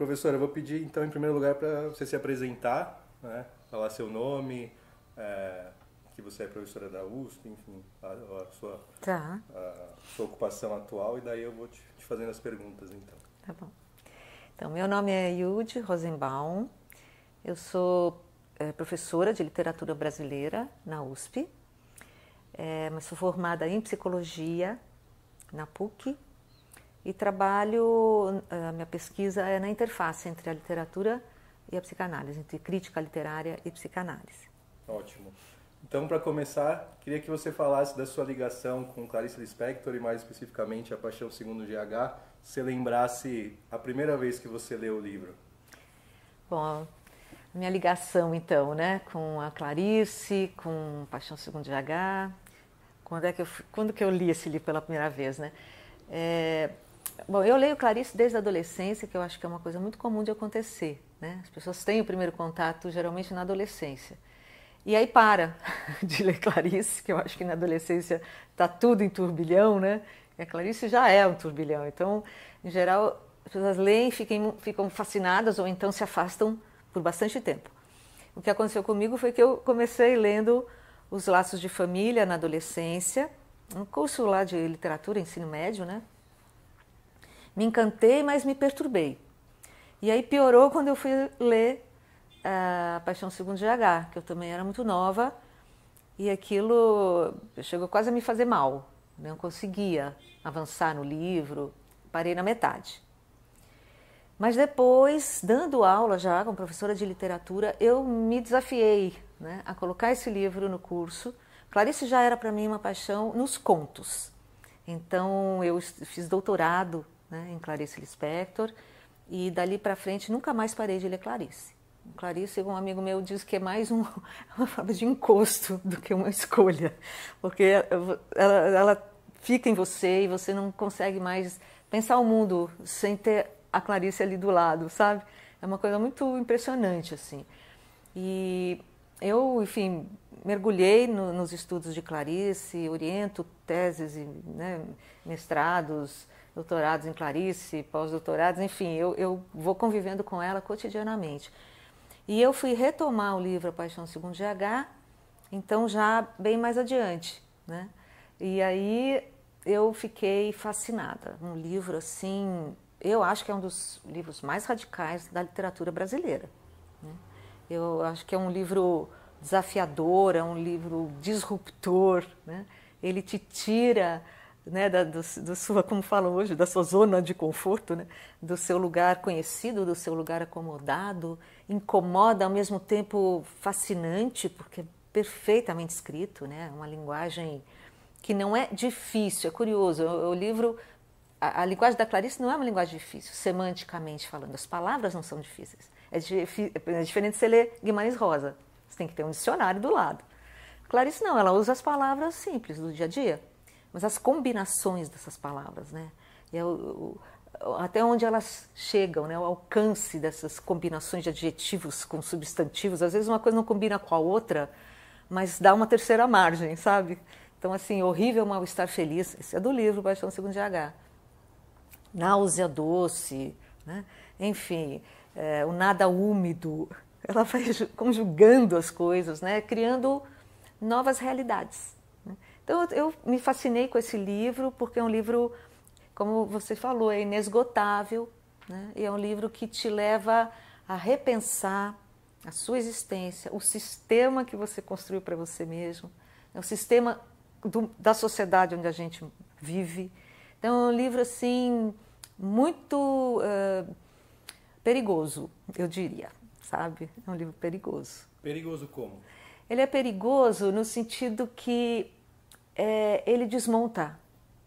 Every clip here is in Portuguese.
Professora, eu vou pedir então em primeiro lugar para você se apresentar, né? falar seu nome, é, que você é professora da USP, enfim, a, a sua, tá. a, sua ocupação atual e daí eu vou te, te fazendo as perguntas então. Tá bom. Então, meu nome é Yude Rosenbaum, eu sou é, professora de literatura brasileira na USP, é, mas sou formada em psicologia na PUC e trabalho, a minha pesquisa é na interface entre a literatura e a psicanálise, entre crítica literária e psicanálise. Ótimo. Então, para começar, queria que você falasse da sua ligação com Clarice Lispector e mais especificamente A Paixão Segundo GH, se lembrasse a primeira vez que você leu o livro. Bom, a minha ligação então, né, com a Clarice, com Paixão Segundo GH, quando é que eu quando que eu li esse livro pela primeira vez, né? É, Bom, eu leio Clarice desde a adolescência, que eu acho que é uma coisa muito comum de acontecer. Né? As pessoas têm o primeiro contato geralmente na adolescência. E aí para de ler Clarice, que eu acho que na adolescência está tudo em turbilhão, né? E a Clarice já é um turbilhão. Então, em geral, as pessoas leem, ficam ficam fascinadas ou então se afastam por bastante tempo. O que aconteceu comigo foi que eu comecei lendo Os Laços de Família na adolescência, um curso lá de literatura, ensino médio, né? Me encantei, mas me perturbei. E aí piorou quando eu fui ler ah, a Paixão Segundo GH, que eu também era muito nova, e aquilo chegou quase a me fazer mal. Né? Não conseguia avançar no livro, parei na metade. Mas depois, dando aula já como professora de literatura, eu me desafiei né, a colocar esse livro no curso. Clarice já era para mim uma paixão nos contos. Então, eu fiz doutorado né, em Clarice Lispector. E dali para frente nunca mais parei de ler Clarice. Clarice, um amigo meu diz que é mais um, uma forma de encosto do que uma escolha, porque ela, ela fica em você e você não consegue mais pensar o mundo sem ter a Clarice ali do lado, sabe? É uma coisa muito impressionante, assim. E eu, enfim, mergulhei no, nos estudos de Clarice, oriento teses e né, mestrados, doutorados em Clarice, pós-doutorados, enfim, eu, eu vou convivendo com ela cotidianamente. E eu fui retomar o livro A Paixão Segundo GH, então já bem mais adiante, né? E aí eu fiquei fascinada. Um livro assim, eu acho que é um dos livros mais radicais da literatura brasileira. Né? Eu acho que é um livro desafiador, é um livro disruptor, né? Ele te tira né, da, do, do sua, como falam hoje, da sua zona de conforto, né, do seu lugar conhecido, do seu lugar acomodado, incomoda ao mesmo tempo fascinante, porque é perfeitamente escrito, né, uma linguagem que não é difícil, é curioso. O, o livro, a, a, linguagem da Clarice não é uma linguagem difícil, semanticamente falando, as palavras não são difíceis. É, é diferente de você ler Guimarães Rosa, você tem que ter um dicionário do lado. Clarice não, ela usa as palavras simples do dia a dia mas as combinações dessas palavras, né? É até onde elas chegam, né? O alcance dessas combinações de adjetivos com substantivos. Às vezes uma coisa não combina com a outra, mas dá uma terceira margem, sabe? Então, assim, horrível mal-estar feliz. Esse é do livro Baixão Segundo de H. Náusea doce, né? Enfim, é, o nada úmido. Ela vai conjugando as coisas, né? Criando novas realidades. Então eu me fascinei com esse livro porque é um livro, como você falou, é inesgotável né? e é um livro que te leva a repensar a sua existência, o sistema que você construiu para você mesmo, né? o sistema do, da sociedade onde a gente vive. Então é um livro assim muito uh, perigoso, eu diria, sabe? É um livro perigoso. Perigoso como? Ele é perigoso no sentido que é, ele desmonta,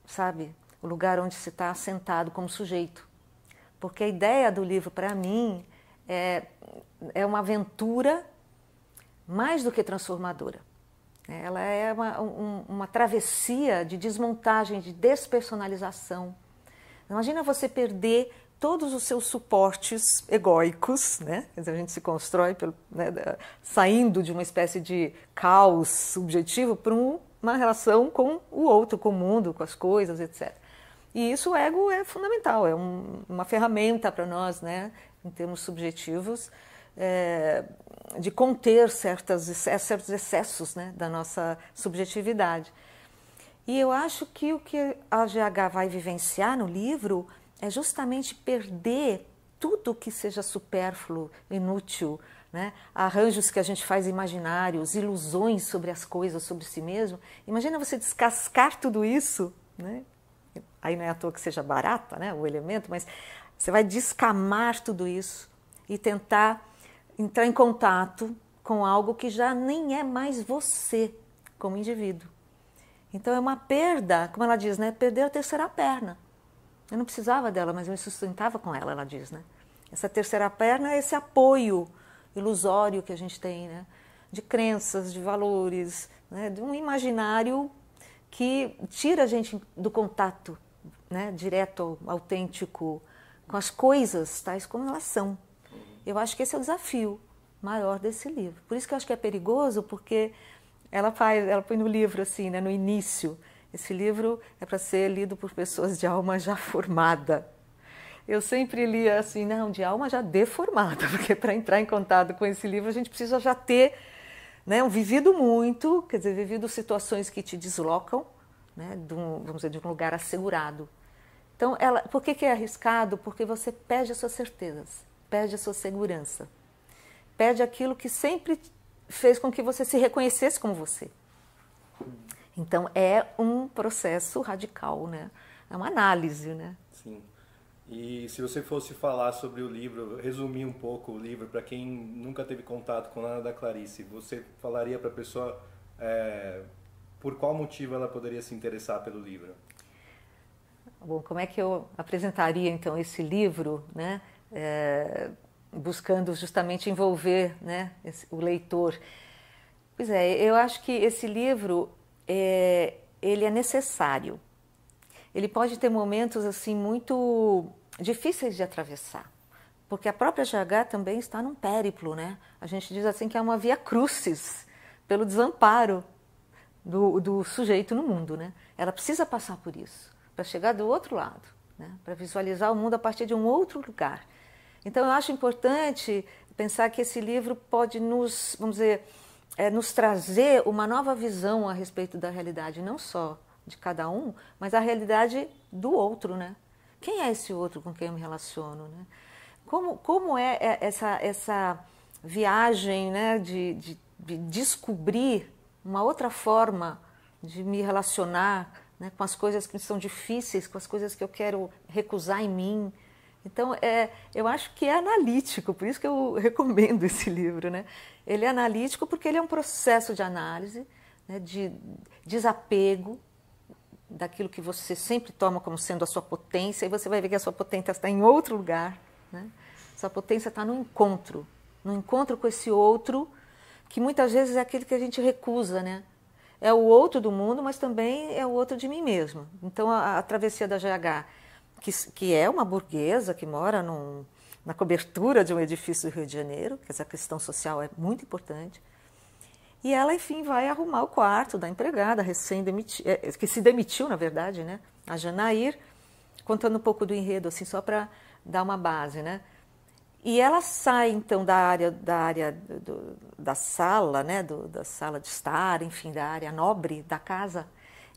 sabe, o lugar onde se está assentado como sujeito. Porque a ideia do livro, para mim, é, é uma aventura mais do que transformadora. É, ela é uma, um, uma travessia de desmontagem, de despersonalização. Imagina você perder todos os seus suportes egóicos, né? a gente se constrói pelo, né, saindo de uma espécie de caos subjetivo para um uma relação com o outro, com o mundo, com as coisas, etc. E isso o ego é fundamental, é um, uma ferramenta para nós, né, em termos subjetivos, é, de conter certas, é, certos excessos né, da nossa subjetividade. E eu acho que o que a GH vai vivenciar no livro é justamente perder tudo que seja supérfluo, inútil, né? arranjos que a gente faz imaginários, ilusões sobre as coisas, sobre si mesmo. Imagina você descascar tudo isso, né? aí não é à toa que seja barata né? o elemento, mas você vai descamar tudo isso e tentar entrar em contato com algo que já nem é mais você como indivíduo. Então é uma perda, como ela diz, né? Perder a terceira perna. Eu não precisava dela, mas eu me sustentava com ela, ela diz, né? Essa terceira perna é esse apoio ilusório que a gente tem, né? de crenças, de valores, né? de um imaginário que tira a gente do contato né? direto, autêntico, com as coisas tais como elas são. Eu acho que esse é o desafio maior desse livro. Por isso que eu acho que é perigoso, porque ela faz, ela põe no livro assim, né, no início. Esse livro é para ser lido por pessoas de alma já formada, eu sempre lia assim, não, de alma já deformada, porque para entrar em contato com esse livro a gente precisa já ter né, um vivido muito, quer dizer, vivido situações que te deslocam, né, de um, vamos dizer, de um lugar assegurado. Então, ela, por que, que é arriscado? Porque você perde as suas certezas, perde a sua segurança, perde aquilo que sempre fez com que você se reconhecesse como você. Então, é um processo radical, né? É uma análise, né? E se você fosse falar sobre o livro, resumir um pouco o livro para quem nunca teve contato com nada da Clarice, você falaria para a pessoa é, por qual motivo ela poderia se interessar pelo livro? Bom, como é que eu apresentaria então esse livro, né? É, buscando justamente envolver, né, esse, o leitor. Pois é, eu acho que esse livro é, ele é necessário. Ele pode ter momentos assim muito difíceis de atravessar, porque a própria GH também está num périplo, né? A gente diz assim que é uma via crucis pelo desamparo do, do sujeito no mundo, né? Ela precisa passar por isso para chegar do outro lado, né? Para visualizar o mundo a partir de um outro lugar. Então eu acho importante pensar que esse livro pode nos, vamos dizer, é, nos trazer uma nova visão a respeito da realidade, não só de cada um, mas a realidade do outro, né? Quem é esse outro com quem eu me relaciono? Né? Como, como é, é essa, essa viagem né, de, de, de descobrir uma outra forma de me relacionar né, com as coisas que são difíceis, com as coisas que eu quero recusar em mim? Então, é, eu acho que é analítico, por isso que eu recomendo esse livro. Né? Ele é analítico porque ele é um processo de análise, né, de desapego, daquilo que você sempre toma como sendo a sua potência, e você vai ver que a sua potência está em outro lugar. Né? Sua potência está no encontro, no encontro com esse outro, que muitas vezes é aquele que a gente recusa, né? É o outro do mundo, mas também é o outro de mim mesmo. Então, a, a travessia da GH, que, que é uma burguesa que mora num, na cobertura de um edifício do Rio de Janeiro, que essa questão social é muito importante, e ela, enfim, vai arrumar o quarto da empregada, recém-demitida, é, é, que se demitiu, na verdade, né? A Janair, contando um pouco do enredo, assim, só para dar uma base, né? E ela sai, então, da área, da, área do, da sala, né? Do, da sala de estar, enfim, da área nobre da casa,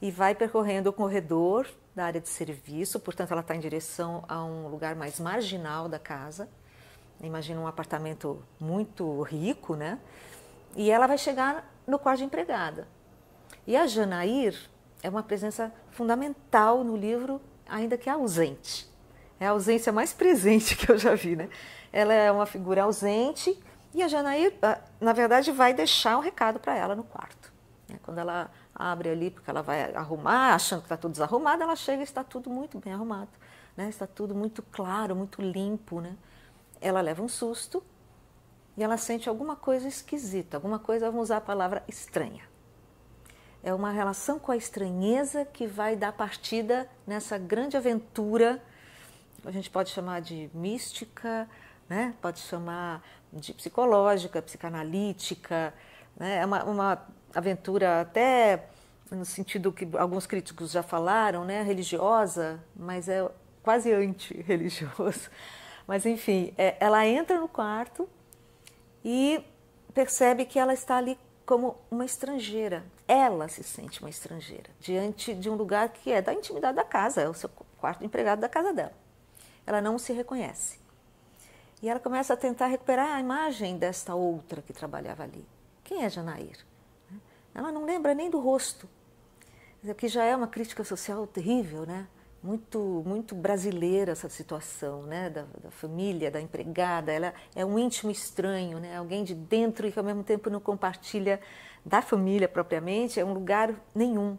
e vai percorrendo o corredor da área de serviço, portanto, ela está em direção a um lugar mais marginal da casa. Imagina um apartamento muito rico, né? E ela vai chegar no quarto de empregada. E a Janair é uma presença fundamental no livro, ainda que ausente. É a ausência mais presente que eu já vi, né? Ela é uma figura ausente e a Janair, ah, na verdade, vai deixar um recado para ela no quarto. Né? Quando ela abre ali, porque ela vai arrumar, achando que está tudo desarrumado, ela chega e está tudo muito bem arrumado, né? Está tudo muito claro, muito limpo, né? Ela leva um susto e ela sente alguma coisa esquisita, alguma coisa, vamos usar a palavra estranha. É uma relação com a estranheza que vai dar partida nessa grande aventura, a gente pode chamar de mística, né? pode chamar de psicológica, psicanalítica, né? é uma, uma aventura até no sentido que alguns críticos já falaram, né? religiosa, mas é quase anti-religioso. Mas enfim, é, ela entra no quarto e percebe que ela está ali como uma estrangeira. Ela se sente uma estrangeira diante de um lugar que é da intimidade da casa, é o seu quarto empregado da casa dela. Ela não se reconhece. E ela começa a tentar recuperar a imagem desta outra que trabalhava ali. Quem é Janair? Ela não lembra nem do rosto, o que já é uma crítica social terrível, né? muito muito brasileira essa situação né da, da, família da empregada ela é um íntimo estranho né alguém de dentro e que ao mesmo tempo não compartilha da família propriamente é um lugar nenhum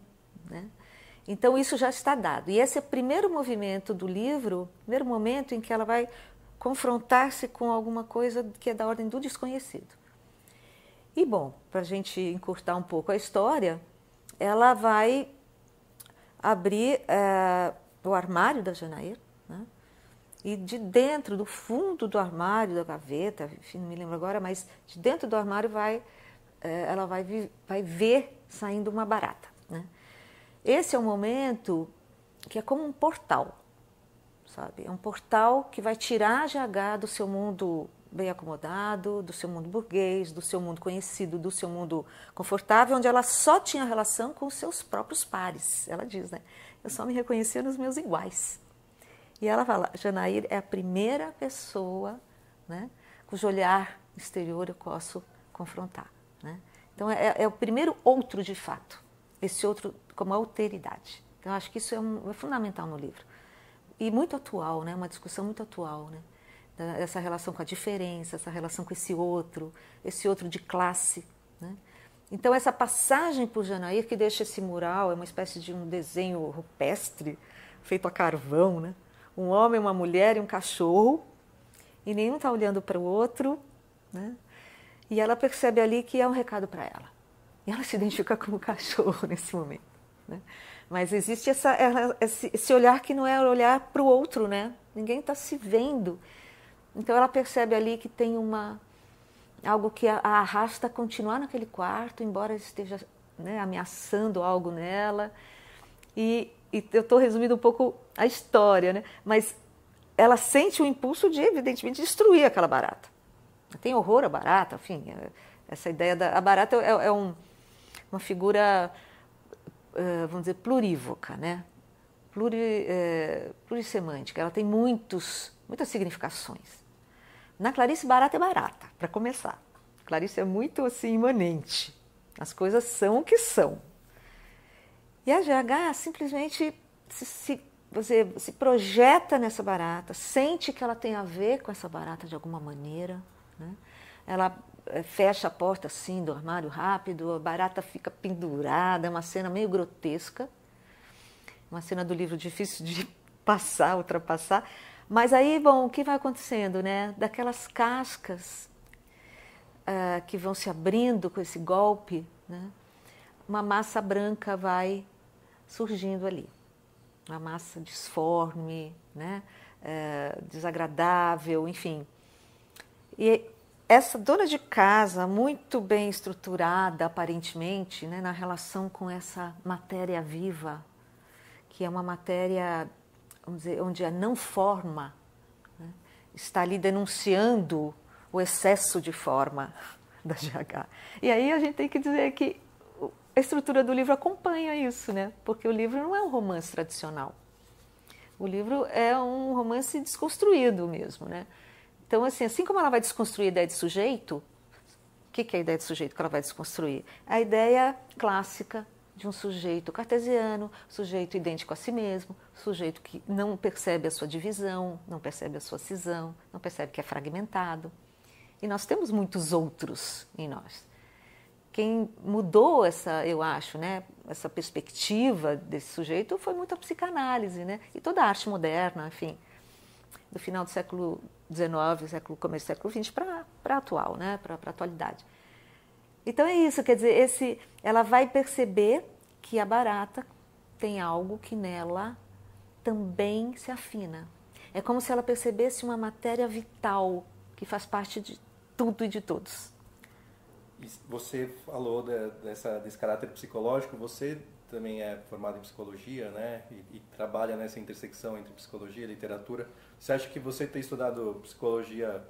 né então isso já está dado e esse é o primeiro movimento do livro primeiro momento em que ela vai confrontar-se com alguma coisa que é da ordem do desconhecido e bom para a gente encurtar um pouco a história ela vai abrir eh, o armário da Janaína, né? E de dentro, do fundo do armário, da gaveta, enfim, não me lembro agora, mas de dentro do armário vai, é, ela vai, vai ver saindo uma barata. Né? Esse é o momento que é como um portal, sabe? É um portal que vai tirar a Jagá do seu mundo bem acomodado, do seu mundo burguês, do seu mundo conhecido, do seu mundo confortável, onde ela só tinha relação com os seus próprios pares, ela diz, né? eu só me reconhecia nos meus iguais. E ela fala, Janair é a primeira pessoa né, cujo olhar exterior eu posso confrontar. Né? Então, é, é, o primeiro outro de fato, esse outro como alteridade. Então, acho que isso é, um, é fundamental no livro. E muito atual, né? uma discussão muito atual. Né? Essa relação com a diferença, essa relação com esse outro, esse outro de classe. Né? Então, essa passagem por Janaír que deixa esse mural, é uma espécie de um desenho rupestre, feito a carvão, né? Um homem, uma mulher e um cachorro, e nenhum está olhando para o outro, né? E ela percebe ali que é um recado para ela. E ela se identifica como cachorro nesse momento, né? Mas existe essa, esse olhar que não é olhar para o outro, né? Ninguém está se vendo. Então, ela percebe ali que tem uma algo que a arrasta a continuar naquele quarto, embora esteja né, ameaçando algo nela. E, e eu estou resumindo um pouco a história, né? mas ela sente o impulso de, evidentemente, destruir aquela barata. Tem horror à barata, enfim, é, essa ideia da a barata é, é um, uma figura, eh, vamos dizer, plurívoca, né? Pluri, é, eh, plurissemântica. Ela tem muitos, muitas significações. Na Clarice, barata é barata, para começar. Clarice é muito assim imanente. As coisas são o que são. E a GH simplesmente se, se, você se projeta nessa barata, sente que ela tem a ver com essa barata de alguma maneira. Né? Ela eh, fecha a porta assim do armário rápido, a barata fica pendurada, é uma cena meio grotesca. Uma cena do livro difícil de passar, ultrapassar. Mas aí, bom, o que vai acontecendo, né? Daquelas cascas uh, que vão se abrindo com esse golpe, né? uma massa branca vai surgindo ali. Uma massa disforme, né? Uh, desagradável, enfim. E essa dona de casa, muito bem estruturada aparentemente, né, na relação com essa matéria viva, que é uma matéria vamos dizer, onde a não forma né, está ali denunciando o excesso de forma da GH. E aí a gente tem que dizer que a estrutura do livro acompanha isso, né? Porque o livro não é um romance tradicional. O livro é um romance desconstruído mesmo, né? Então, assim, assim como ela vai desconstruir a ideia de sujeito, o que, que é a ideia de sujeito que ela vai desconstruir? A ideia clássica de um sujeito cartesiano, sujeito idêntico a si mesmo, sujeito que não percebe a sua divisão, não percebe a sua cisão, não percebe que é fragmentado. E nós temos muitos outros em nós. Quem mudou essa, eu acho, né, essa perspectiva desse sujeito foi muito a psicanálise, né? E toda a arte moderna, enfim, do final do século XIX, século começo do século XX para para atual, né, para a atualidade. Então é isso, quer dizer, esse, ela vai perceber que a barata tem algo que nela também se afina. É como se ela percebesse uma matéria vital que faz parte de tudo e de todos. Você falou de, dessa, desse caráter psicológico, você também é formado em psicologia, né? E, e, trabalha nessa intersecção entre psicologia e literatura. Você acha que você ter estudado psicologia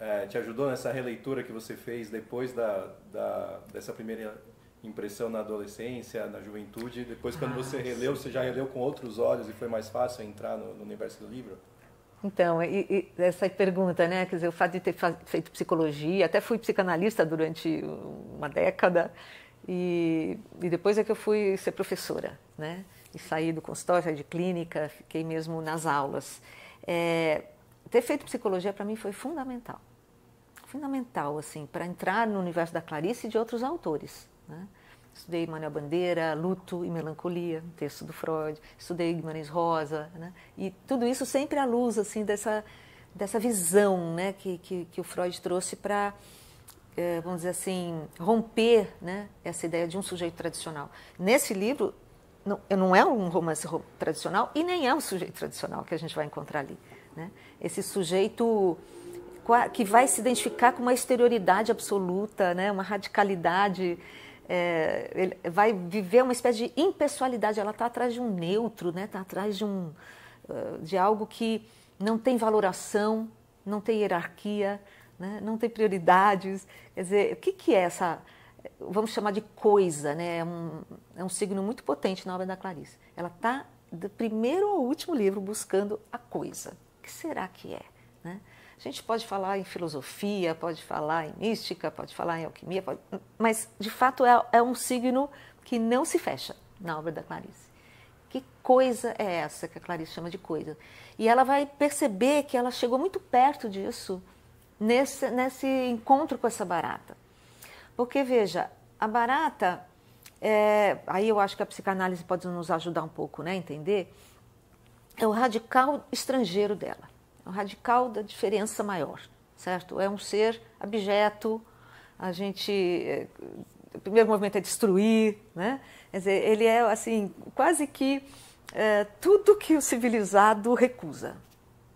é, te ajudou nessa releitura que você fez depois da, da dessa primeira impressão na adolescência, na juventude? Depois, quando ah, você releu, você já releu com outros olhos e foi mais fácil entrar no, no universo do livro? Então, e, e essa pergunta, né? Quer dizer, o fato de ter feito psicologia, até fui psicanalista durante uma década, e, e depois é que eu fui ser professora, né? E saí do consultório, de clínica, fiquei mesmo nas aulas. É, ter feito psicologia para mim foi fundamental fundamental assim para entrar no universo da Clarice e de outros autores. Né? Estudei Manuel Bandeira, Luto e Melancolia, um texto do Freud. Estudei Guimarães Rosa, né? e tudo isso sempre à luz assim dessa dessa visão, né, que que, que o Freud trouxe para eh, vamos dizer assim romper, né, essa ideia de um sujeito tradicional. Nesse livro não, não é um romance tradicional e nem é um sujeito tradicional que a gente vai encontrar ali, né? Esse sujeito que vai se identificar com uma exterioridade absoluta, né? uma radicalidade. É, vai viver uma espécie de impessoalidade. Ela está atrás de um neutro, está né? Tá atrás de, um, eh, de algo que não tem valoração, não tem hierarquia, né? não tem prioridades. Quer dizer, o que, que é essa, vamos chamar de coisa, né? é, um, é um signo muito potente na obra da Clarice. Ela está, do primeiro ao último livro, buscando a coisa. O que será que é? Né? A gente pode falar em filosofia, pode falar em mística, pode falar em alquimia, pode... mas de fato é, é um signo que não se fecha na obra da Clarice. Que coisa é essa que a Clarice chama de coisa? E ela vai perceber que ela chegou muito perto disso nesse, nesse encontro com essa barata. Porque, veja, a barata, é, aí eu acho que a psicanálise pode nos ajudar um pouco né, a entender, é o radical estrangeiro dela o radical da diferença maior, certo? É um ser abjeto, a gente. Eh, o primeiro movimento é destruir, né? Quer dizer, ele é assim, quase que é, tudo que o civilizado recusa,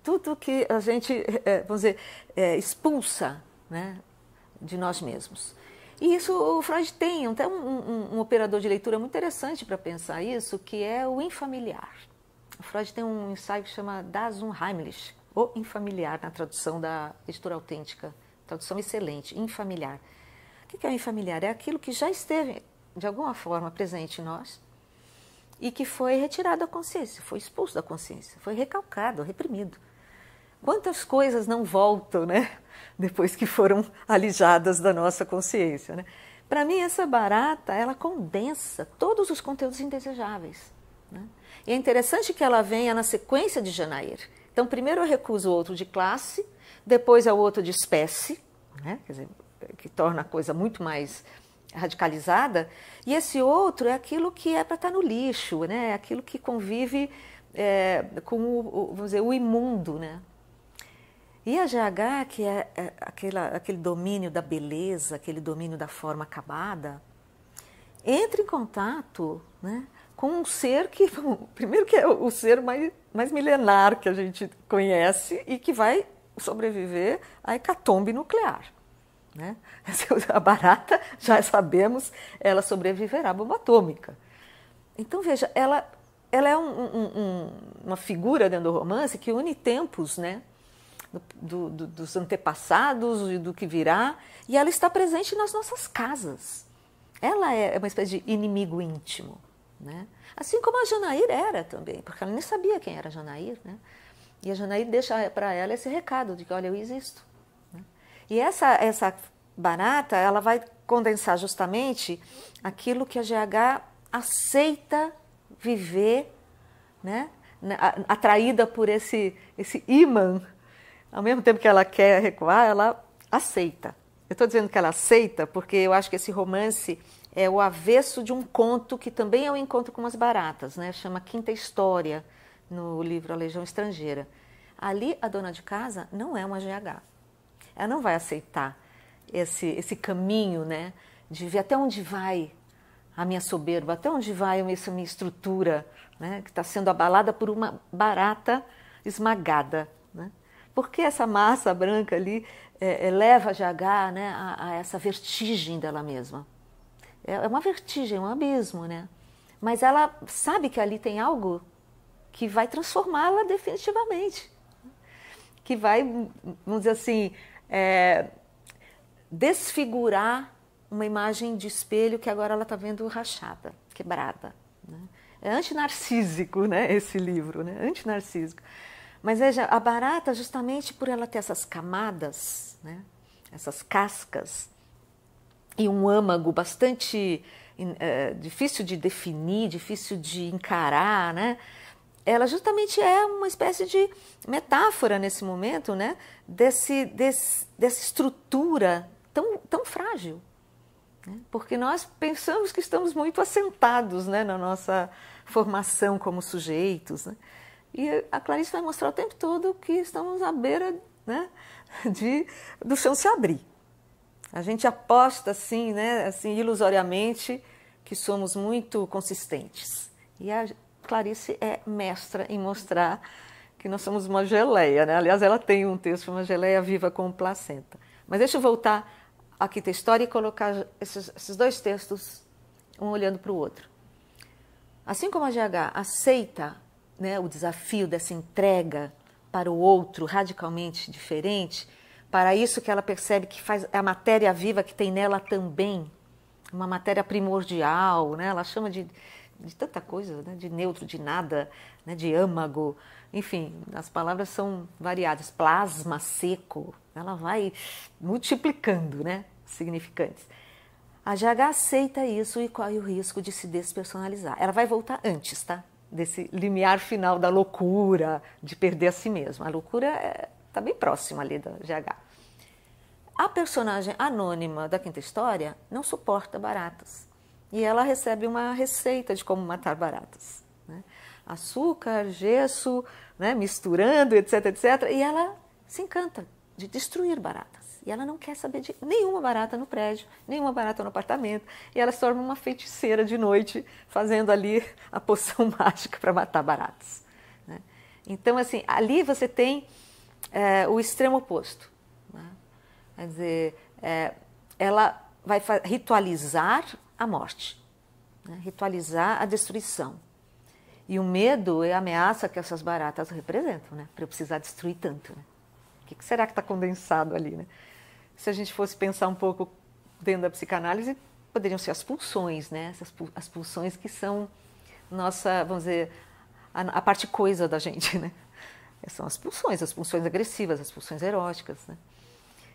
tudo que a gente, é, vamos dizer, é, expulsa né, de nós mesmos. E isso o Freud tem, até então, um, um, um operador de leitura muito interessante para pensar isso, que é o infamiliar. O Freud tem um ensaio que chama Das Unheimlich, o Infamiliar, na tradução da editora autêntica. Tradução excelente, infamiliar. O que é o infamiliar? É aquilo que já esteve, de alguma forma, presente em nós e que foi retirado da consciência, foi expulso da consciência, foi recalcado, reprimido. Quantas coisas não voltam, né? Depois que foram alijadas da nossa consciência, né? Para mim, essa barata, ela condensa todos os conteúdos indesejáveis. Né? E é interessante que ela venha na sequência de Janair. Então, primeiro eu recuso o outro de classe, depois é o outro de espécie, né? Quer dizer, que torna a coisa muito mais radicalizada, e esse outro é aquilo que é para estar tá no lixo, né? É aquilo que convive é, com o, vamos dizer, o imundo, né? E a GH, que é, é aquela, aquele domínio da beleza, aquele domínio da forma acabada, entra em contato né, com um ser que, primeiro que é o ser mais, mais milenar que a gente conhece e que vai sobreviver à hecatombe nuclear. Né? É a barata, já sabemos, ela sobreviverá à bomba atômica. Então, veja, ela, ela é um, um, uma figura dentro do romance que une tempos, né? Do, do, dos antepassados e do que virá, e ela está presente nas nossas casas. Ela é uma espécie de inimigo íntimo. Né? Assim como a Janaír era também, porque ela nem sabia quem era a Janaír. Né? E a Janaír deixa para ela esse recado de que, olha, eu existo. Né? E essa, essa barata, ela vai condensar justamente aquilo que a GH aceita viver, né? atraída por esse, esse imã. Ao mesmo tempo que ela quer recuar, ela aceita. Eu estou dizendo que ela aceita porque eu acho que esse romance é o avesso de um conto que também é um encontro com as baratas, né? Chama Quinta História no livro A Legião Estrangeira. Ali a dona de casa não é uma GH. Ela não vai aceitar esse esse caminho, né? De ver até onde vai a minha soberba, até onde vai essa minha estrutura, né? Que está sendo abalada por uma barata esmagada, né? Porque essa massa branca ali é, eleva é, a GH né, a, a essa vertigem dela mesma. É, é uma vertigem, é um abismo, né? Mas ela sabe que ali tem algo que vai transformá-la definitivamente, que vai, vamos dizer assim, é, desfigurar uma imagem de espelho que agora ela está vendo rachada, quebrada. Né? É antinarcísico, né? Esse livro, né? Antinarcísico. Mas veja, a barata, justamente por ela ter essas camadas, né? essas cascas, e um âmago bastante é, difícil de definir, difícil de encarar, né? Ela justamente é uma espécie de metáfora nesse momento, né? Desse, desse dessa estrutura tão, tão frágil, né? porque nós pensamos que estamos muito assentados, né? Na nossa formação como sujeitos, né? E a Clarice vai mostrar o tempo todo que estamos à beira, né? De do chão se abrir. A gente aposta assim, né, assim ilusoriamente que somos muito consistentes. E a Clarice é mestra em mostrar que nós somos uma geleia, né? Aliás, ela tem um texto uma geleia viva com placenta. Mas deixa eu voltar aqui da história e colocar esses, esses dois textos um olhando para o outro. Assim como a GH aceita né, o desafio dessa entrega para o outro radicalmente diferente, para isso que ela percebe que faz é a matéria viva que tem nela também, uma matéria primordial, né? Ela chama de, de tanta coisa, né? De neutro, de nada, né? De âmago, enfim, as palavras são variadas. Plasma seco, ela vai multiplicando, né? Significantes. A GH aceita isso e corre o risco de se despersonalizar. Ela vai voltar antes, tá? Desse limiar final da loucura, de perder a si mesma. A loucura está é, tá bem próxima ali da GH. A personagem anônima da quinta história não suporta baratas e ela recebe uma receita de como matar baratas. Né? Açúcar, gesso, né? misturando, etc, etc. E ela se encanta de destruir baratas. E ela não quer saber de nenhuma barata no prédio, nenhuma barata no apartamento. E ela se torna uma feiticeira de noite, fazendo ali a poção mágica para matar baratas. Né? Então, assim, ali você tem é, o extremo oposto. Né? Quer dizer, é, ela vai ritualizar a morte, né? ritualizar a destruição. E o medo é a ameaça que essas baratas representam, né? Para eu precisar destruir tanto. Né? O que, será que está condensado ali, né? Se a gente fosse pensar um pouco dentro da psicanálise, poderiam ser as pulsões, né? Essas, as pulsões que são nossa, vamos dizer, a, a parte coisa da gente, né? São as pulsões, as pulsões agressivas, as pulsões eróticas, né?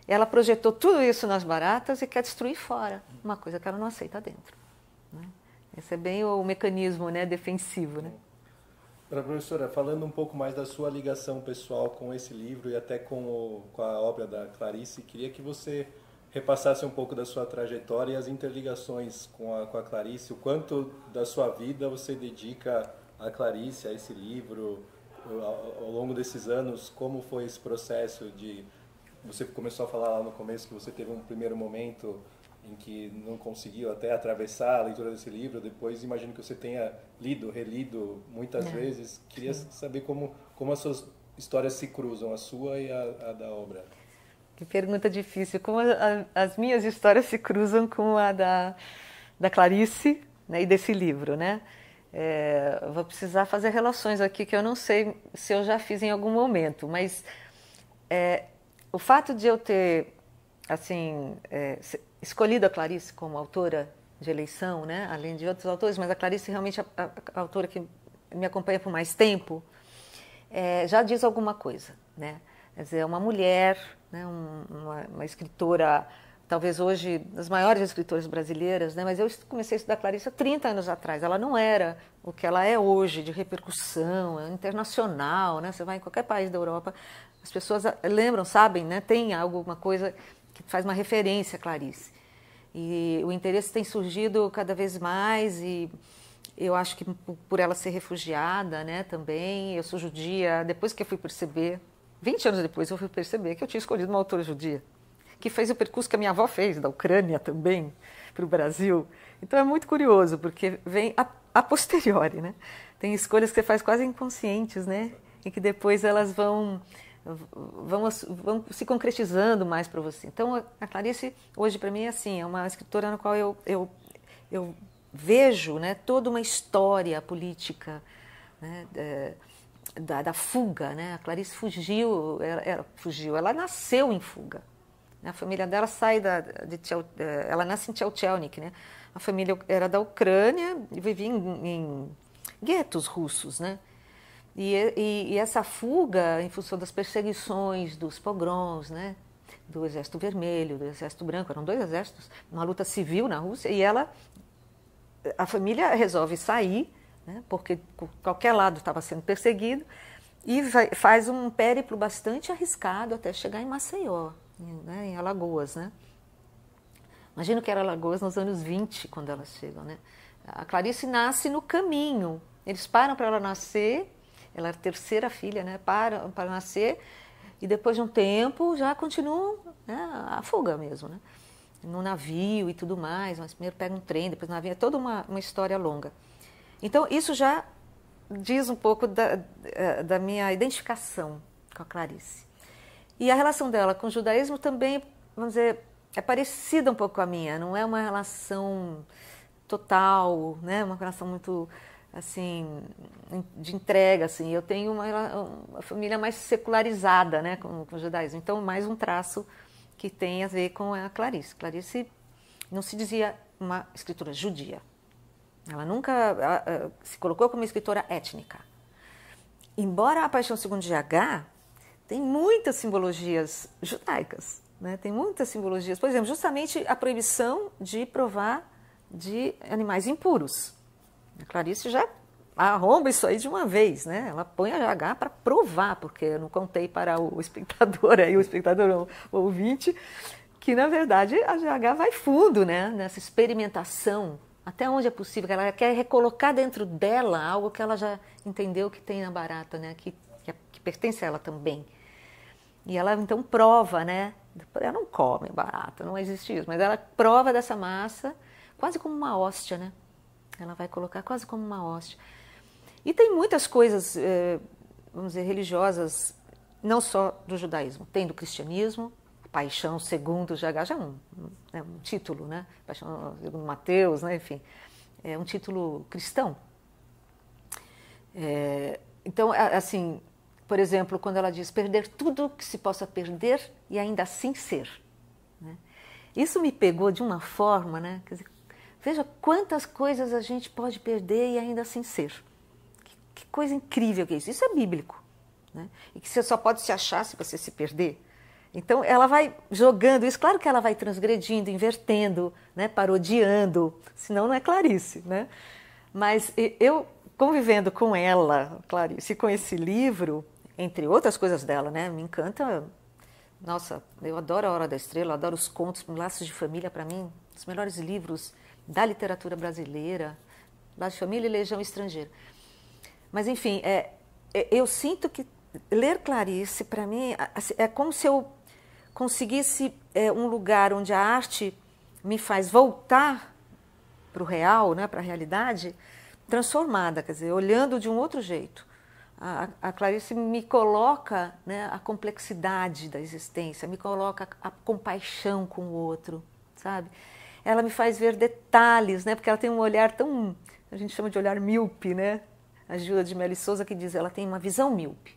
Ela projetou tudo isso nas baratas e quer destruir fora, uma coisa que ela não aceita dentro. Né? Esse é bem o mecanismo né, defensivo. Né? Para professora, falando um pouco mais da sua ligação pessoal com esse livro e até com, o, com a obra da Clarice, queria que você repassasse um pouco da sua trajetória e as interligações com a, com a Clarice, o quanto da sua vida você dedica à Clarice, a esse livro, ao, ao longo desses anos, como foi esse processo de você começou a falar lá no começo que você teve um primeiro momento em que não conseguiu até atravessar a leitura desse livro, depois imagino que você tenha lido, relido muitas é. vezes. Queria Sim. saber como, como as suas histórias se cruzam, a sua e a, a da obra. Que pergunta difícil. Como a, a, as minhas histórias se cruzam com a da, da Clarice né, e desse livro, né? É, vou precisar fazer relações aqui que eu não sei se eu já fiz em algum momento, mas é, o fato de eu ter assim é, escolhido a Clarice como autora de eleição, né? além de outros autores, mas a Clarice realmente é a, a, a autora que me acompanha por mais tempo, é, já diz alguma coisa. Né? Quer dizer, é uma mulher, né? Um, uma, uma, escritora, talvez hoje das maiores escritoras brasileiras, né? mas eu comecei a estudar Clarice há 30 anos atrás. Ela não era o que ela é hoje, de repercussão, é internacional. Né? Você vai em qualquer país da Europa, as pessoas ah, lembram, sabem, né? Tem alguma coisa que faz uma referência a Clarice. E o interesse tem surgido cada vez mais e eu acho que por ela ser refugiada, né, também, eu sou judia, depois que eu fui perceber, 20 anos depois eu fui perceber que eu tinha escolhido uma autora judia, que fez o percurso que a minha avó fez, da Ucrânia também, para o Brasil. Então é muito curioso, porque vem a, a posteriori, né? Tem escolhas que você faz quase inconscientes, né? E que depois elas vão vão, vão se concretizando mais para você. Então, a Clarice, hoje para mim, é assim, é uma escritora na qual eu, eu, eu vejo né, toda uma história política né, da, da, fuga. Né? A Clarice fugiu, ela, ela, fugiu, ela nasceu em fuga. Né. A família dela sai da, de eh, ela nasce em Tchelchelnik, né? A família era da Ucrânia e vivia em, em guetos russos, né? E, e, e, essa fuga, em função das perseguições, dos pogroms, né? do Exército Vermelho, do Exército Branco, eram dois exércitos, uma luta civil na Rússia, e ela, a família resolve sair, né? porque qualquer lado estava sendo perseguido, e vai, faz um périplo bastante arriscado até chegar em Maceió, em, né? em Alagoas. Né? Imagino que era Alagoas nos anos 20, quando elas chegam. Né? A Clarice nasce no caminho, eles param para ela nascer ela era a terceira filha, né? Para, para nascer. E depois de um tempo já continua né, a fuga mesmo, né? No navio e tudo mais. Mas primeiro pega um trem, depois navio. É toda uma, uma história longa. Então, isso já diz um pouco da, eh, da minha identificação com a Clarice. E a relação dela com o judaísmo também, vamos dizer, é parecida um pouco com a minha. Não é uma relação total, né? Uma relação muito assim de entrega assim eu tenho uma, uma família mais secularizada né com, com o judaísmo então mais um traço que tem a ver com a Clarice Clarice não se dizia uma escritora judia ela nunca ela, ela, se colocou como escritora étnica embora a paixão segundo GH tem muitas simbologias judaicas né tem muitas simbologias por exemplo justamente a proibição de provar de animais impuros a Clarice já arromba isso aí de uma vez, né? Ela põe a GH para provar, porque eu não contei para o espectador aí, o espectador o ouvinte, que na verdade a GH vai fundo, né? Nessa experimentação, até onde é possível, que ela quer recolocar dentro dela algo que ela já entendeu que tem na barata, né? Que, que, é, que pertence a ela também. E ela então prova, né? Ela não come barata, não existe isso, mas ela prova dessa massa, quase como uma hóstia, né? Ela vai colocar quase como uma hóstia. E tem muitas coisas, eh, vamos dizer, religiosas, não só do judaísmo. Tem do cristianismo, Paixão segundo GH, já é um, é um título, né? Paixão segundo Mateus, né? enfim. É um título cristão. É, então, assim, por exemplo, quando ela diz perder tudo que se possa perder e ainda assim ser. Né? Isso me pegou de uma forma, né? Quer dizer, Veja quantas coisas a gente pode perder e ainda assim ser. Que, que coisa incrível que é isso. Isso é bíblico. Né? E que você só pode se achar se você se perder. Então ela vai jogando isso, claro que ela vai transgredindo, invertendo, né, parodiando, senão não é Clarice, né? Mas eu convivendo com ela, Clarice, com esse livro, entre outras coisas dela, né, me encanta. Nossa, eu adoro a Hora da Estrela, adoro os contos, Laços de Família para mim, os melhores livros da literatura brasileira, lá família e legião estrangeira. Mas, enfim, é, é eu sinto que ler Clarice, para mim, é como se eu conseguisse é, um lugar onde a arte me faz voltar para o real, né, para a realidade, transformada, quer dizer, olhando de um outro jeito. A, a Clarice me coloca né, a complexidade da existência, me coloca a compaixão com o outro, sabe? ela me faz ver detalhes, né? Porque ela tem um olhar tão, a gente chama de olhar míope, né? A Gilda de Melo Souza que diz, ela tem uma visão míope,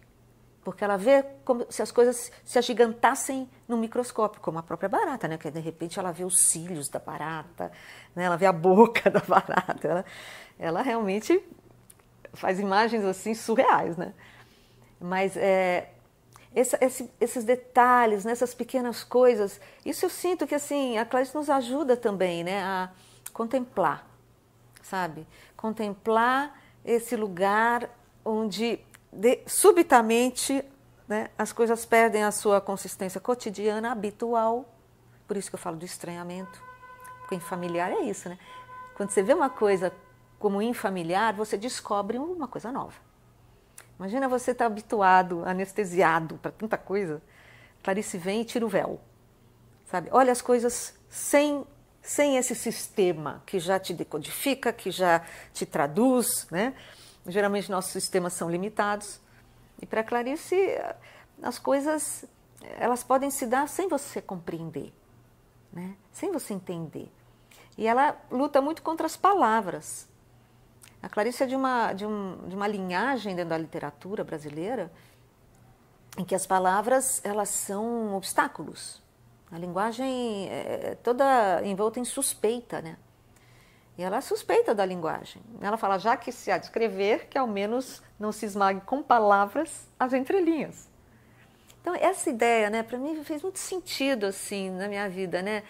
porque ela vê como se as coisas se agigantassem no microscópio, como a própria barata, né? Que de repente ela vê os cílios da barata, né? Ela vê a boca da barata, ela, ela realmente faz imagens assim surreais, né? Mas é, essa, esse, esses detalhes, nessas né, pequenas coisas, isso eu sinto que assim a classe nos ajuda também, né, a contemplar, sabe? Contemplar esse lugar onde de, subitamente né, as coisas perdem a sua consistência cotidiana, habitual. Por isso que eu falo do estranhamento, porque infamiliar é isso, né? Quando você vê uma coisa como infamiliar, você descobre uma coisa nova. Imagina você estar tá habituado, anestesiado para tanta coisa. Clarice vem e tira o véu. Sabe? Olha as coisas sem sem esse sistema que já te decodifica, que já te traduz, né? Geralmente nossos sistemas são limitados. E para Clarice, as coisas elas podem se dar sem você compreender, né? Sem você entender. E ela luta muito contra as palavras. A Clarice é de uma, de, um, de uma linhagem dentro da literatura brasileira em que as palavras elas são obstáculos. A linguagem é, é toda envolta em suspeita, né? E ela é suspeita da linguagem. Ela fala, já que se há de escrever, que ao menos não se esmague com palavras as entrelinhas. Então, essa ideia, né, para mim fez muito sentido, assim, na minha vida, né?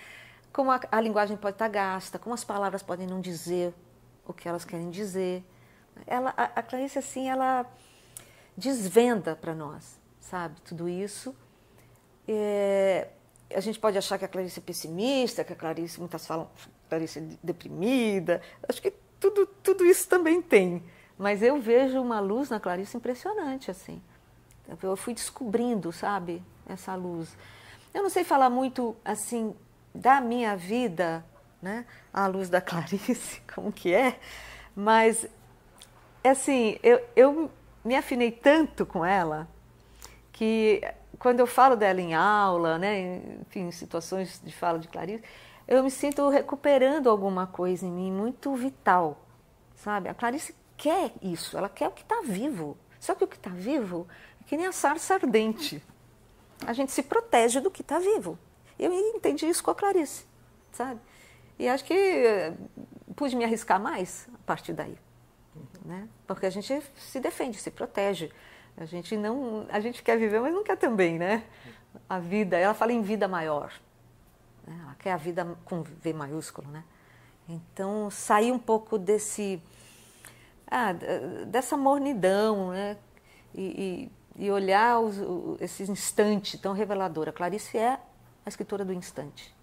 Como a, a linguagem pode estar tá gasta, como as palavras podem não dizer o que elas querem dizer. Ela, a, a Clarice, assim, ela desvenda para nós, sabe, tudo isso. É, a gente pode achar que a Clarice é pessimista, que a Clarice, muitas falam, Clarice é deprimida. Acho que tudo, tudo isso também tem. Mas eu vejo uma luz na Clarice impressionante, assim. Eu fui descobrindo, sabe, essa luz. Eu não sei falar muito, assim, da minha vida né? A luz da Clarice, como que é? Mas, assim, eu, eu me afinei tanto com ela que quando eu falo dela em aula, né? Enfim, em situações de fala de Clarice, eu me sinto recuperando alguma coisa em mim muito vital, sabe? A Clarice quer isso, ela quer o que está vivo. Só que o que está vivo é que nem a sarça ardente. A gente se protege do que está vivo. Eu entendi isso com a Clarice, sabe? E acho que eh, pude me arriscar mais a partir daí. Né? Porque a gente se defende, se protege. A gente não, a gente quer viver, mas não quer também, né? A vida, ela fala em vida maior. Né? Ela quer a vida com V maiúsculo, né? Então, sair um pouco desse ah, dessa mornidão, né? E, e, e olhar os, esse instante tão revelador. A Clarice é a escritora do instante.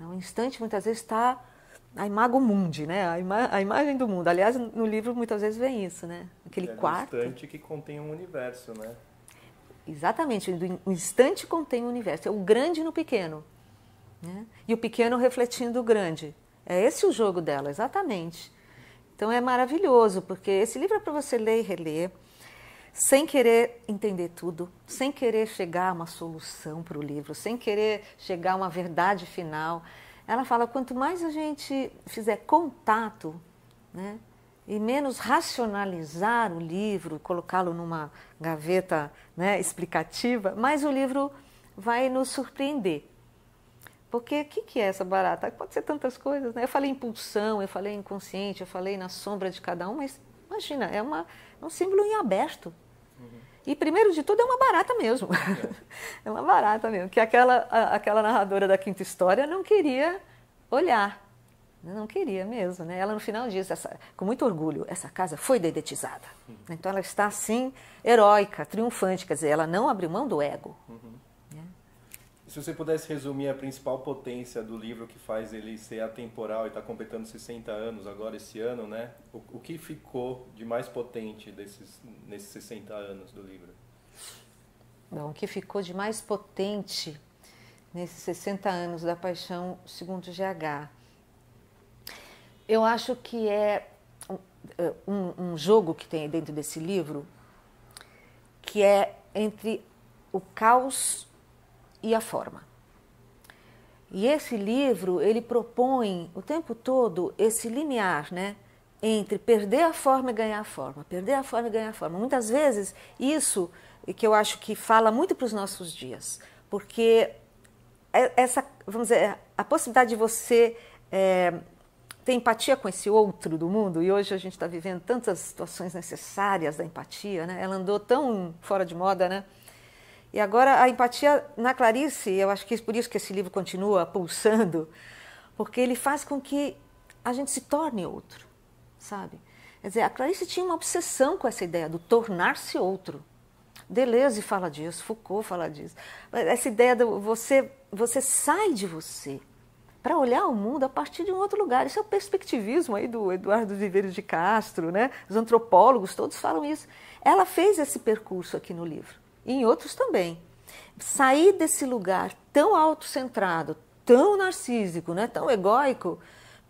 Né? O instante muitas vezes está a imago mundi, né? A, ima a, imagem do mundo. Aliás, no livro muitas vezes vem isso, né? Aquele é quarto. Um instante que contém um universo, né? Exatamente, o instante contém o um universo. É o grande no pequeno. Né? E o pequeno refletindo o grande. É esse o jogo dela, exatamente. Então é maravilhoso, porque esse livro é para você ler e reler sem querer entender tudo, sem querer chegar a uma solução para o livro, sem querer chegar a uma verdade final. Ela fala: quanto mais a gente fizer contato, né, e menos racionalizar o livro, colocá-lo numa gaveta né, explicativa, mais o livro vai nos surpreender. Porque o que, que, é essa barata? Pode ser tantas coisas, né? Eu falei impulsão, eu falei inconsciente, eu falei na sombra de cada um, mas Imagina, é uma, é um símbolo em aberto. E primeiro de tudo é uma barata mesmo. É, é uma barata mesmo. Que aquela, aquela narradora da quinta história não queria olhar. Não queria mesmo, né? Ela no final diz, essa, com muito orgulho, essa casa foi dedetizada. Uhum. Então ela está assim, heróica, triunfante, quer dizer, ela não abriu mão do ego. Uhum se você pudesse resumir a principal potência do livro que faz ele ser atemporal e está completando 60 anos agora esse ano, né? O, o, que ficou de mais potente desses, nesses 60 anos do livro? Bom, o que ficou de mais potente nesses 60 anos da paixão segundo GH? Eu acho que é, é um, um jogo que tem dentro desse livro que é entre o caos e a forma. E esse livro, ele propõe o tempo todo esse limiar, né? Entre perder a forma e ganhar a forma, perder a forma e ganhar a forma. Muitas vezes, isso é que eu acho que fala muito para os nossos dias, porque é, essa, vamos dizer, a possibilidade de você é, ter empatia com esse outro do mundo, e hoje a gente está vivendo tantas situações necessárias da empatia, né? Ela andou tão fora de moda, né? E agora a empatia na Clarice, eu acho que é por isso que esse livro continua pulsando, porque ele faz com que a gente se torne outro, sabe? Quer dizer, a Clarice tinha uma obsessão com essa ideia do tornar-se outro. Deleuze fala disso, Foucault fala disso. Essa ideia de você, você sai de você para olhar o mundo a partir de um outro lugar. Isso é o perspectivismo aí do Eduardo Viveiros de Castro, né? Os antropólogos todos falam isso. Ela fez esse percurso aqui no livro e em outros também. Sair desse lugar tão autocentrado, tão narcísico, né, tão egóico,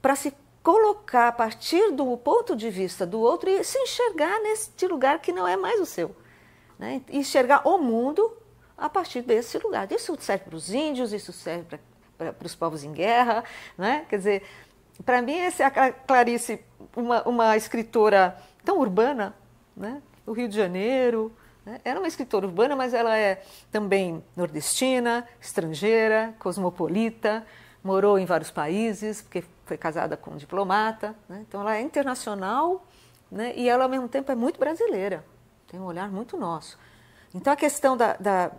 para se colocar a partir do ponto de vista do outro e se enxergar neste lugar que não é mais o seu. Né? Enxergar o mundo a partir desse lugar. Isso serve para os índios, isso serve para, para, os povos em guerra. Né? Quer dizer, para mim, essa é a Clarice, uma, uma escritora tão urbana, né? o Rio de Janeiro, né? era é uma escritora urbana, mas ela é também nordestina, estrangeira, cosmopolita, morou em vários países, porque foi casada com um diplomata. Né? Então, ela é internacional né? e ela, ao mesmo tempo, é muito brasileira. Tem um olhar muito nosso. Então, a questão da, da,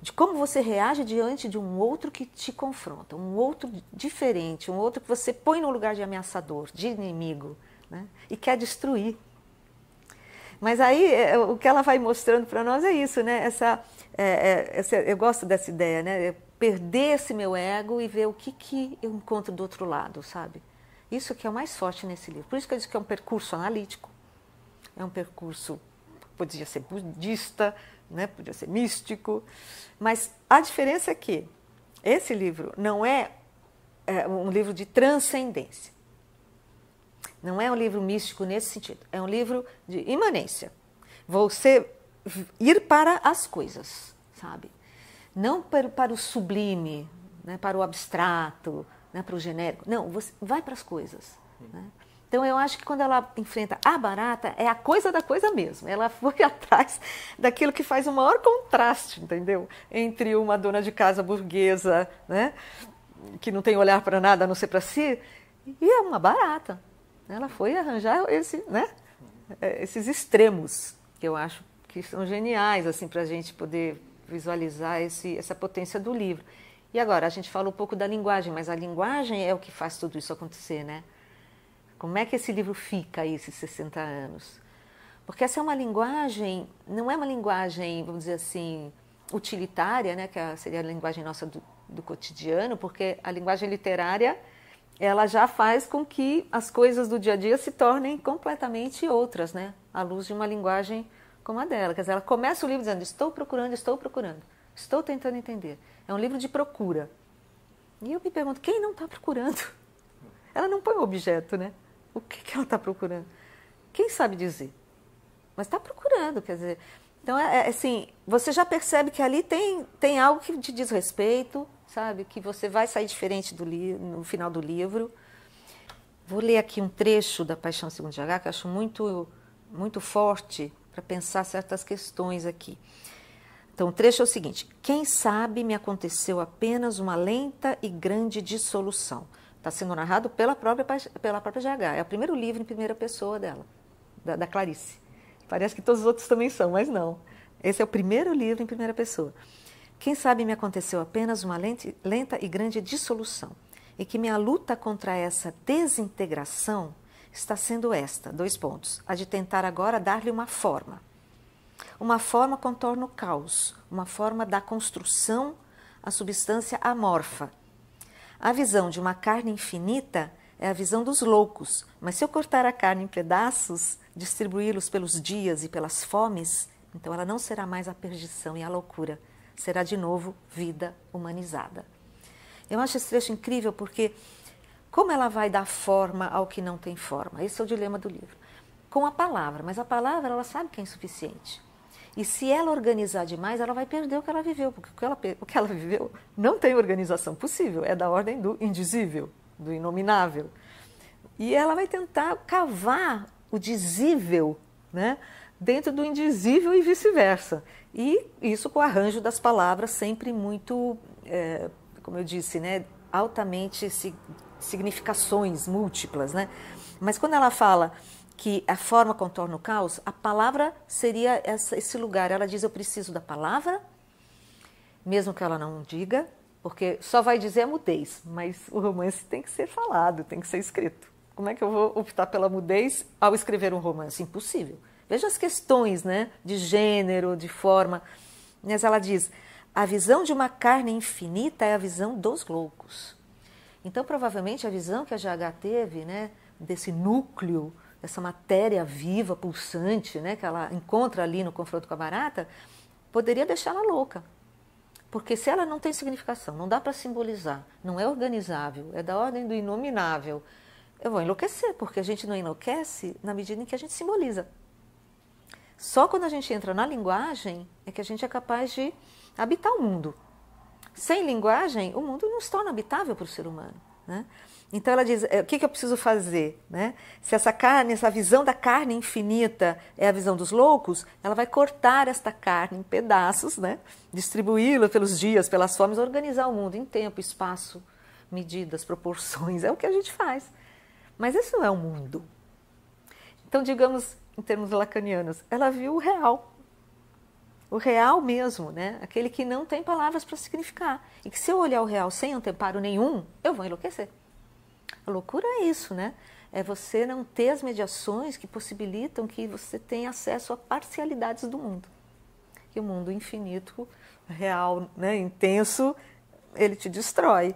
de como você reage diante de um outro que te confronta, um outro diferente, um outro que você põe no lugar de ameaçador, de inimigo, né? e quer destruir. Mas aí é, é, o que ela vai mostrando para nós é isso, né? Essa, é, é, essa, eu gosto dessa ideia, né? Perder esse meu ego e ver o que, que eu encontro do outro lado, sabe? Isso que é o mais forte nesse livro. Por isso que eu disse que é um percurso analítico, é um percurso, podia ser budista, né? podia ser místico, mas a diferença é que esse livro não é, é um livro de transcendência. Não é um livro místico nesse sentido, é um livro de imanência. Você ir para as coisas, sabe? Não para, para o sublime, né? para o abstrato, né? para o genérico. Não, você vai para as coisas. Né? Então eu acho que quando ela enfrenta a barata, é a coisa da coisa mesmo. Ela foi atrás daquilo que faz o maior contraste, entendeu? Entre uma dona de casa burguesa, né? que não tem olhar para nada a não ser para si, e é uma barata. Ela foi arranjar esse, né, eh, esses extremos que eu acho que são geniais assim para a gente poder visualizar esse, essa potência do livro. E agora a gente fala um pouco da linguagem, mas a linguagem é o que faz tudo isso acontecer, né? Como é que esse livro fica aí esses 60 anos? Porque essa é uma linguagem, não é uma linguagem, vamos dizer assim, utilitária, né, que é, seria a linguagem nossa do, do cotidiano, porque a linguagem literária ela já faz com que as coisas do dia a dia se tornem completamente outras, né? À luz de uma linguagem como a dela. Quer dizer, ela começa o livro dizendo: Estou procurando, estou procurando, estou tentando entender. É um livro de procura. E eu me pergunto: quem não está procurando? Ela não põe o objeto, né? O que, que ela está procurando? Quem sabe dizer? Mas está procurando, quer dizer. Então, é, é, assim: você já percebe que ali tem, tem algo que te diz respeito sabe? Que você vai sair diferente do no final do livro. Vou ler aqui um trecho da Paixão Segundo H, que eu acho muito, muito forte para pensar certas questões aqui. Então, o trecho é o seguinte: Quem sabe me aconteceu apenas uma lenta e grande dissolução. Está sendo narrado pela própria, pela própria GH. É o primeiro livro em primeira pessoa dela, da, da Clarice. Parece que todos os outros também são, mas não. Esse é o primeiro livro em primeira pessoa. Quem sabe me aconteceu apenas uma lenta e grande dissolução, e que minha luta contra essa desintegração está sendo esta, dois pontos, a de tentar agora dar-lhe uma forma. Uma forma contorna o caos, uma forma da construção à substância amorfa. A visão de uma carne infinita é a visão dos loucos, mas se eu cortar a carne em pedaços, distribuí-los pelos dias e pelas fomes, então ela não será mais a perdição e a loucura, será de novo vida humanizada. Eu acho esse trecho incrível porque como ela vai dar forma ao que não tem forma? Esse é o dilema do livro. Com a palavra, mas a palavra ela sabe que é insuficiente. E se ela organizar demais, ela vai perder o que ela viveu, porque o que ela, o que ela viveu não tem organização possível, é da ordem do indizível, do inominável. E ela vai tentar cavar o dizível né, dentro do indizível e vice-versa. E isso com o arranjo das palavras sempre muito, é, como eu disse, né, altamente significações múltiplas. Né? Mas quando ela fala que a forma contorna o caos, a palavra seria essa, esse lugar. Ela diz: Eu preciso da palavra, mesmo que ela não diga, porque só vai dizer a mudez, mas o romance tem que ser falado, tem que ser escrito. Como é que eu vou optar pela mudez ao escrever um romance? Impossível. Veja as questões né, de gênero, de forma. Mas ela diz: a visão de uma carne infinita é a visão dos loucos. Então, provavelmente, a visão que a GH teve né, desse núcleo, dessa matéria viva, pulsante, né, que ela encontra ali no confronto com a barata, poderia deixá-la louca. Porque se ela não tem significação, não dá para simbolizar, não é organizável, é da ordem do inominável, eu vou enlouquecer, porque a gente não enlouquece na medida em que a gente simboliza. Só quando a gente entra na linguagem é que a gente é capaz de habitar o mundo. Sem linguagem, o mundo não se torna habitável para o ser humano. Né? Então ela diz: é, o que, que eu preciso fazer? Né? Se essa carne, essa visão da carne infinita é a visão dos loucos, ela vai cortar esta carne em pedaços, né? distribuí-la pelos dias, pelas formas, organizar o mundo em tempo, espaço, medidas, proporções. É o que a gente faz. Mas isso não é o mundo. Então, digamos, em termos lacanianos, ela viu o real. O real mesmo, né? Aquele que não tem palavras para significar. E que se eu olhar o real sem anteparo nenhum, eu vou enlouquecer. A loucura é isso, né? É você não ter as mediações que possibilitam que você tenha acesso a parcialidades do mundo. Que o mundo infinito, real, né, intenso, ele te destrói.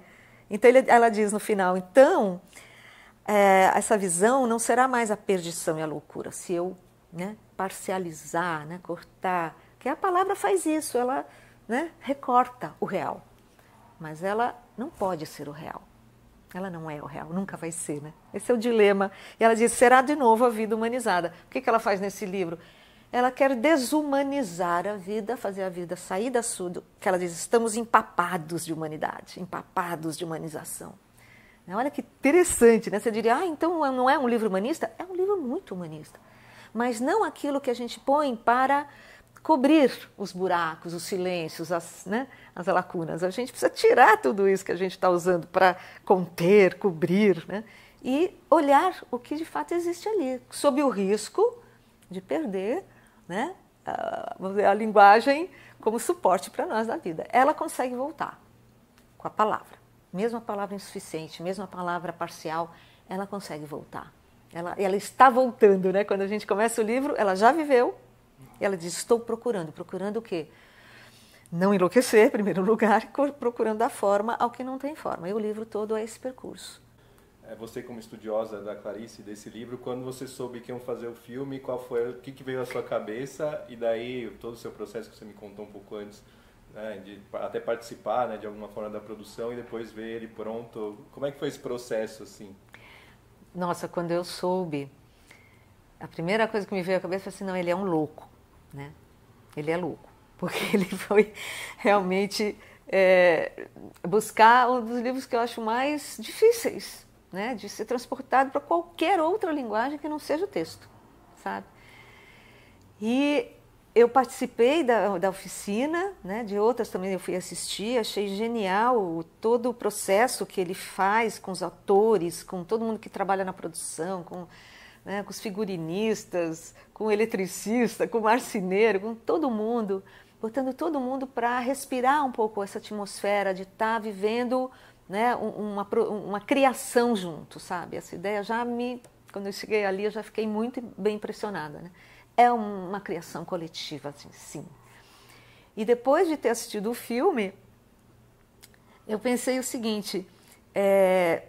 Então ele, ela diz no final, então, é, essa visão não será mais a perdição e a loucura, se eu né, parcializar, né, cortar, que a palavra faz isso, ela né, recorta o real, mas ela não pode ser o real. Ela não é o real, nunca vai ser, né? Esse é o dilema. E ela diz: será de novo a vida humanizada? O que, que ela faz nesse livro? Ela quer desumanizar a vida, fazer a vida sair da sua. Que ela diz: estamos empapados de humanidade, empapados de humanização. Né? Olha que interessante, né? Você diria, ah, então é, não é um livro humanista? É um livro muito humanista. Mas não aquilo que a gente põe para cobrir os buracos, os silêncios, as, né, as lacunas. A gente precisa tirar tudo isso que a gente está usando para conter, cobrir, né? E olhar o que de fato existe ali, sob o risco de perder, né? A, a linguagem como suporte para nós na vida. Ela consegue voltar com a palavra mesmo a palavra insuficiente, mesmo a palavra parcial, ela consegue voltar. Ela, ela está voltando, né? Quando a gente começa o livro, ela já viveu. Ela diz: Estou procurando. Procurando o quê? Não enlouquecer, em primeiro lugar, procurando dar forma ao que não tem forma. E o livro todo é esse percurso. É você como estudiosa da Clarice desse livro, quando você soube que iam fazer o filme, qual foi, o que, que veio à sua cabeça e daí todo o seu processo que você me contou um pouco antes né, de até participar né, de alguma forma da produção e depois ver ele pronto. Como é que foi esse processo assim? Nossa, quando eu soube, a primeira coisa que me veio à cabeça foi assim, não, ele é um louco, né? Ele é louco, porque ele foi realmente é, buscar um dos livros que eu acho mais difíceis, né, de ser transportado para qualquer outra linguagem que não seja o texto, sabe? E eu participei da, da oficina, né, de outras também eu fui assistir, achei genial todo o processo que ele faz com os atores, com todo mundo que trabalha na produção, com, né, com os figurinistas, com o eletricista, com o marceneiro, com todo mundo, botando todo mundo para respirar um pouco essa atmosfera de estar tá vivendo né, uma, uma criação junto, sabe? Essa ideia já me, quando eu cheguei ali, eu já fiquei muito bem impressionada, né? é uma criação coletiva, assim, sim. E depois de ter assistido o filme, eu pensei o seguinte: é,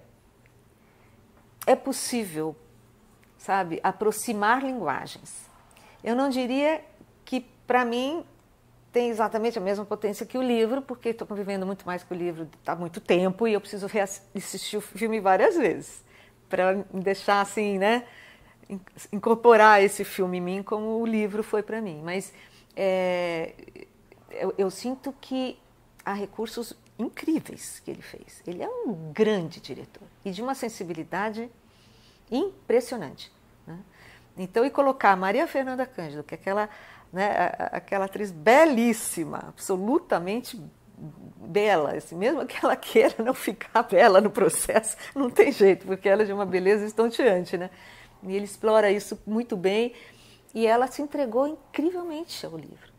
é possível, sabe, aproximar linguagens. Eu não diria que, para mim, tem exatamente a mesma potência que o livro, porque estou convivendo muito mais com o livro há muito tempo e eu preciso assistir o filme várias vezes para me deixar assim, né? incorporar esse filme em mim como o livro foi para mim. Mas é, eu, eu, sinto que há recursos incríveis que ele fez. Ele é um grande diretor e de uma sensibilidade impressionante. Né? Então, e colocar Maria Fernanda Cândido, que é aquela, né, aquela atriz belíssima, absolutamente bela, assim, mesmo que ela queira não ficar bela no processo, não tem jeito, porque ela é de uma beleza estonteante, né? E ele explora isso muito bem. E ela se entregou incrivelmente ao livro,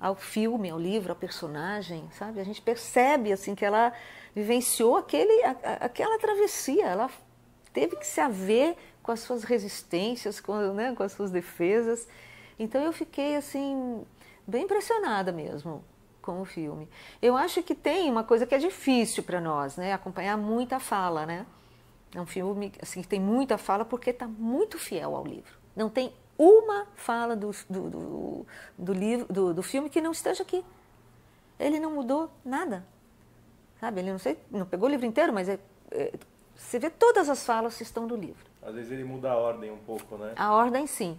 ao filme, ao livro, ao personagem, sabe? A gente percebe assim que ela vivenciou aquele, a, a, aquela travessia. Ela teve que se haver com as suas resistências, com, né, com as suas defesas. Então eu fiquei assim bem impressionada mesmo com o filme. Eu acho que tem uma coisa que é difícil para nós, né? Acompanhar muita fala, né? É um filme assim, que tem muita fala porque está muito fiel ao livro. Não tem uma fala do, do, do, do livro, do, do, filme que não esteja aqui. Ele não mudou nada. Sabe? Ele não sei, não pegou o livro inteiro, mas é, é, você vê todas as falas que estão no livro. Às vezes ele muda a ordem um pouco, né? A ordem sim.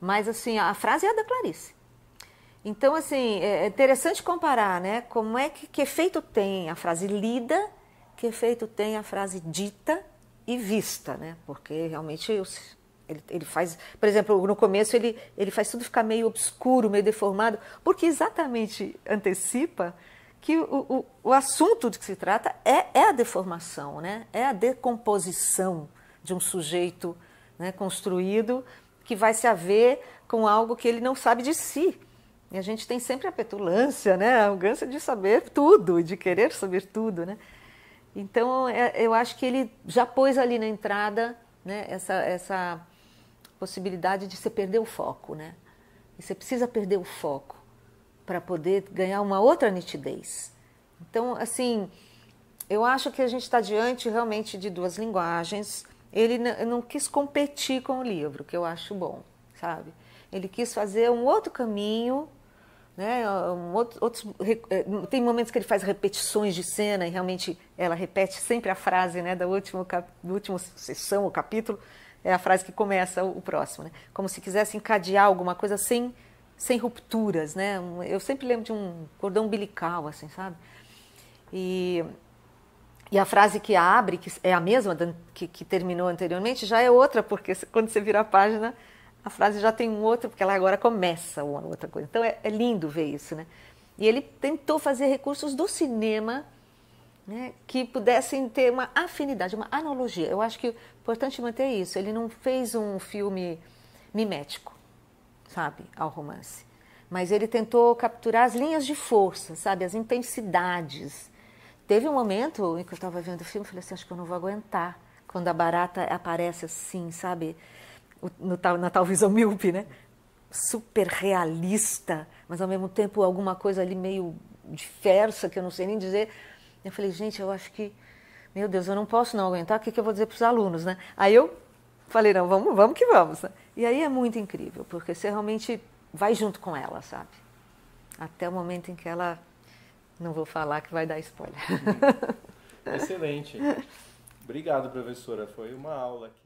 Mas assim, a frase é a da Clarice. Então, assim, é, é interessante comparar, né? Como é que, que efeito tem a frase lida que efeito tem a frase dita e vista, né? Porque realmente eu, ele, ele, faz, por exemplo, no começo ele, ele faz tudo ficar meio obscuro, meio deformado, porque exatamente antecipa que o, o, o assunto de que se trata é, é a deformação, né? é a decomposição de um sujeito né, construído que vai se haver com algo que ele não sabe de si. E a gente tem sempre a petulância, né? a arrogância de saber tudo, de querer saber tudo. Né? Então, é, eu acho que ele já pôs ali na entrada né, essa, essa possibilidade de você perder o foco. Né? E você precisa perder o foco para poder ganhar uma outra nitidez. Então, assim, eu acho que a gente está diante realmente de duas linguagens. Ele não quis competir com o livro, que eu acho bom, sabe? Ele quis fazer um outro caminho né? outros, eh, tem momentos que ele faz repetições de cena e realmente ela repete sempre a frase né, da última, da última sessão ou capítulo, é a frase que começa o, o próximo. Né? Como se quisesse encadear alguma coisa sem, sem rupturas. Né? Eu sempre lembro de um cordão umbilical, assim, sabe? E, e a frase que abre, que é a mesma que, que terminou anteriormente, já é outra, porque quando você vira a página a frase já tem um outro, porque ela agora começa uma outra coisa. Então é, é lindo ver isso, né? E ele tentou fazer recursos do cinema né, que pudessem ter uma afinidade, uma analogia. Eu acho que é importante manter isso. Ele não fez um filme mimético, sabe, ao romance. Mas ele tentou capturar as linhas de força, sabe, as intensidades. Teve um momento em que eu estava vendo o filme, e falei assim, acho que eu não vou aguentar quando a barata aparece assim, sabe? no, na tal visão míope, né? Super realista, mas ao mesmo tempo alguma coisa ali meio diversa que eu não sei nem dizer. Eu falei, gente, eu acho que, meu Deus, eu não posso não aguentar, o que, que eu vou dizer para os alunos, né? Aí eu falei, não, vamos, vamos que vamos. Né? E aí é muito incrível, porque você realmente vai junto com ela, sabe? Até o momento em que ela. Não vou falar que vai dar spoiler. Uhum. Excelente. Obrigado, professora. Foi uma aula aqui.